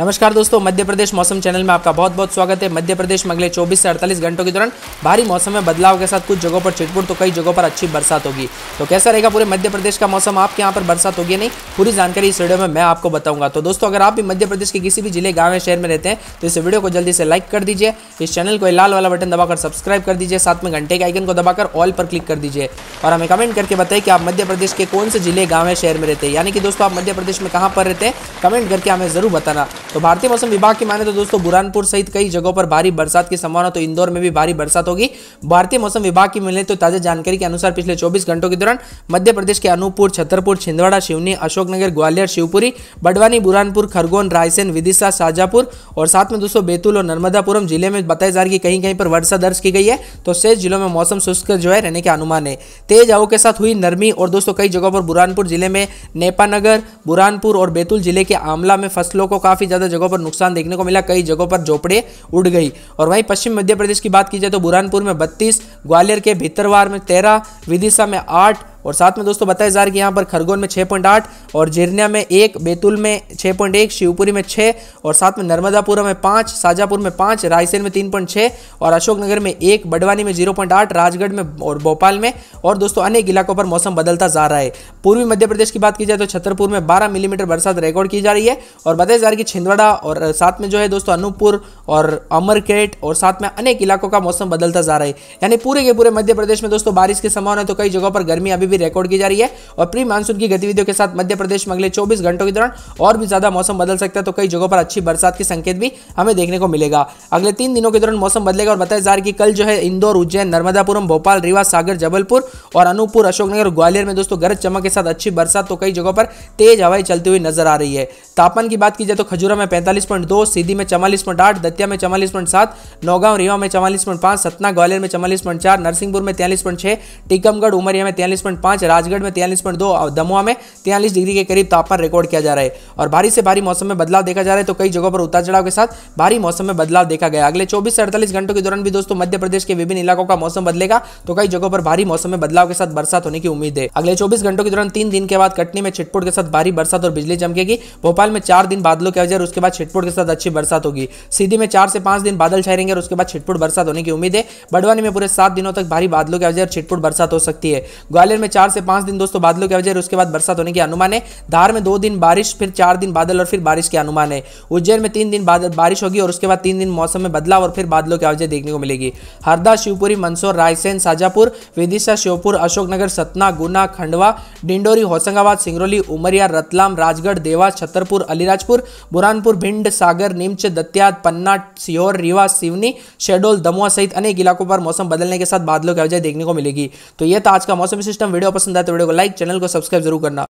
नमस्कार दोस्तों मध्य प्रदेश मौसम चैनल में आपका बहुत बहुत स्वागत है मध्य प्रदेश में अगले 24 से 48 घंटों के दौरान भारी मौसम में बदलाव के साथ कुछ जगहों पर छिटपुट तो कई जगहों पर अच्छी बरसात होगी तो कैसा रहेगा पूरे मध्य प्रदेश का मौसम आपके यहाँ पर बरसात होगी नहीं पूरी जानकारी इस वीडियो में मैं आपको बताऊंगा तो दोस्तों अगर आप भी मध्य प्रदेश के किसी भी जिले गाँव या शहर में रहते हैं तो इस वीडियो को जल्दी से लाइक कर दीजिए इस चैनल को लाल वाला बटन दबाकर सब्सक्राइब कर दीजिए साथ में घंटे के आइकन को दबाकर ऑल पर क्लिक कर दीजिए और हमें कमेंट करके बताइए कि आप मध्य प्रदेश के कौन से जिले गाँव या शहर में रहते हैं यानी कि दोस्तों आप मध्य प्रदेश में कहाँ पर रहते हैं कमेंट करके हमें जरूर बताना तो भारतीय मौसम विभाग की माने तो दोस्तों बुरानपुर सहित कई जगहों पर भारी बरसात की संभावना तो इंदौर में भी भारी बरसात होगी भारतीय मौसम विभाग की मिले तो ताजा जानकारी के अनुसार पिछले चौबीस घंटों के दौरान मध्य प्रदेश के अनूपपुर छतरपुर छिंदवाड़ा शिवनी अशोकनगर ग्वालियर शिवपुरी बडवानी बुरानपुर खरगोन रायसेन विदिशा शाजापुर और साथ में दोस्तों बैतूल और नर्मदापुरम जिले में बताया जा रही कहीं कहीं पर वर्षा दर्ज की गई है तो शेष जिलों में मौसम शुष्क जो है रहने के अनुमान है तेज हवा के साथ हुई नरमी और दोस्तों कई जगहों पर बुरानपुर जिले में नेपानगर बुरानपुर और बैतूल जिले के आमला में फसलों को काफी ज्यादा ज़्यादा जगहों पर नुकसान देखने को मिला कई जगहों पर झोपड़े उड़ गई और वहीं पश्चिम मध्य प्रदेश की बात की जाए तो बुरहानपुर में बत्तीस ग्वालियर के भितरवार में तेरह विदिशा में आठ और साथ में दोस्तों बताया जा रहा है कि यहाँ पर खरगोन में छः पॉइंट आठ और जिरनिया में एक बैतूल में छः पॉइंट एक शिवपुरी में छः और साथ में नर्मदापुरा में पाँच शाजापुर में पाँच रायसेन में तीन पॉइंट छः और अशोकनगर में एक बडवानी में जीरो पॉइंट आठ राजगढ़ में और भोपाल में और दोस्तों अनेक इलाकों पर मौसम बदलता जा रहा है पूर्वी मध्य प्रदेश की बात की जाए तो छतरपुर में बारह मिलीमीटर बरसात रिकॉर्ड की जा रही है और बताया जा रहा है कि छिंदवाड़ा और साथ में जो है दोस्तों अनूपपुर और अमरकेट और साथ में अनेक इलाकों का मौसम बदलता जा रहा है यानी पूरे के पूरे मध्य प्रदेश में दोस्तों बारिश की संभावना तो कई जगहों पर गर्मी अभी भी रिकॉर्ड की जा रही है और प्री मानसून की गतिविधियों के साथ मध्य प्रदेश में अगले चौबीस घंटों के दौरान और भी ज्यादा मौसम बदल सकता है तो कई जगहों पर अच्छी बरसात के संकेत भी हमें देखने को मिलेगा अगले तीन दिनों के दौरान मौसम बदलेगा और बताया जा रहा है कि कल जो है इंदौर उज्जैन नर्मदापुरम भोपाल रीवा सागर जबलपुर और अनूपपुर अशोकनगर ग्वालियर में दोस्तों गरज चमक के साथ अच्छी बरसात तो कई जगहों पर तेज हवाएं चलती हुई नजर आ रही है तापमान की बात की जाए तो खजुरा में पैंतालीस पॉइंट दो सीधी में चवालीस पॉइंट आठ दतिया में चवालीस पॉइंट सात नौगांव रीवा में चवालीस पॉइंट पांच सतना ग्वालियर में चवालीस पॉइंट चार नरसिंहपुर में तैंतालीस पॉइंट छह टीकमगढ़ उमरिया में तैंतालीस राजगढ़ में तैयलीस पॉइंट दो और दमुआ में तैयलीस डिग्री के करीब तापमान रिकॉर्ड किया जा रहा है और भारी से भारी मौसम में बदलाव देखा जा रहा है तो कई जगहों पर उतार चढ़ाव के साथ भारी मौसम में बदलाव देखा गया अगले चौबीस से अड़तालीस घंटों के दौरान भी दोस्तों मध्य प्रदेश के विभिन्न इलाकों का मौसम बदलेगा तो कई जगहों पर भारी मौसम में बदलाव के साथ बरसात होने की उम्मीद है अगले चौबीस घंटों के दौरान तीन दिन के बाद कटनी में छिटपुट के साथ भारी बरसात और बिजली चमकेगी भोपाल में चार दिन बादलों की वजह उसके बाद छिटपुट के साथ अच्छी बरसात होगी सीधी में चार से पांच दिन बादल छाए और उसके बाद छिटपुट बरसात होने की उम्मीद है बड़वानी में पूरे सात दिनों तक भारी बादलों की वजह छिटपुट बरसात हो सकती है ग्वालियर में चार से पांच दिन दोस्तों बादलों की वजह है उसके बाद बरसात होने के अनुमान है धार में दो दिन बारिश फिर चार दिन बादल और फिर बारिश के अनुमान है उज्जैन में तीन दिन बादल बारिश होगी और उसके बाद तीन दिन मौसम में बदलाव और फिर बादलों की वजह देखने को मिलेगी हरदा शिवपुरी मंदसौर रायसेन शाजापुर विदिशा श्योपुर अशोकनगर सतना गुना खंडवा डिंडोरी होशंगाबाद सिंगरौली उमरिया रतलाम राजगढ़ देवास छतरपुर अलीराजपुर बुरानपुर भिंड सागर नीमच दतियात पन्ना सीहोर रीवा सिवनी शेडोल दमुआ सहित अनेक इलाकों पर मौसम बदलने के साथ बादलों की वजह देखने को मिलेगी तो यह था आज का मौसम सिस्टम वीडियो पसंद आए तो वीडियो को लाइक चैनल को सब्सक्राइब जरूर करना